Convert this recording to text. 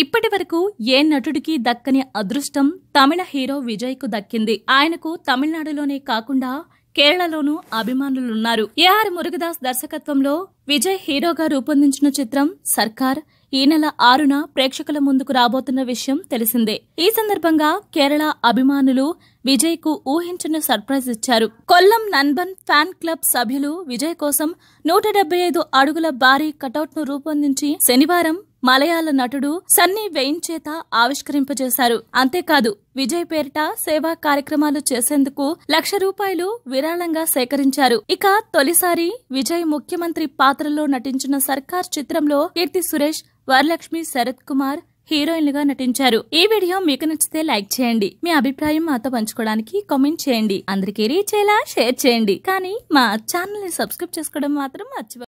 ఇప్పటి వరకు ఏ నటుడికి దక్కని అదృష్టం తమిళ హీరో విజయ్కు దక్కింది ఆయనకు తమిళనాడులోనే కాకుండా కేరళలోనూ అభిమానులున్నారు ఏఆర్ మురుగదాస్ దర్శకత్వంలో విజయ్ హీరోగా రూపొందించిన చిత్రం సర్కార్ ఈ నెల ఆరున ప్రేక్షకుల ముందుకు రాబోతున్న విషయం తెలిసిందే ఈ సందర్భంగా కేరళ అభిమానులు విజయ్ కు ఊహించిన సర్ప్రైజ్ ఇచ్చారు కొల్లం నన్బన్ ఫ్యాన్ క్లబ్ సభ్యులు విజయ్ కోసం నూట ఐదు అడుగుల భారీ కటౌట్ ను రూపొందించి శనివారం మలయాళ నటుడు సన్నీ వెయిన్ చేత ఆవిష్కరింపజేశారు అంతేకాదు విజయ్ పేరిట సేవా కార్యక్రమాలు చేసేందుకు లక్ష రూపాయలు విరాళంగా సేకరించారు ఇక తొలిసారి విజయ్ ముఖ్యమంత్రి పాత్రలో నటించిన సర్కార్ చిత్రంలో కీర్తి సురేష్ వరలక్ష్మి శరత్ కుమార్ హీరోయిన్లుగా నటించారు ఈ వీడియో మీకు నచ్చితే లైక్ చేయండి మీ అభిప్రాయం మాతో పంచుకోవడానికి కామెంట్ చేయండి అందరికీ రీచ్ అయ్యేలా షేర్ చేయండి కానీ మా ఛానల్ ని సబ్స్క్రైబ్ చేసుకోవడం మాత్రం మర్చిపో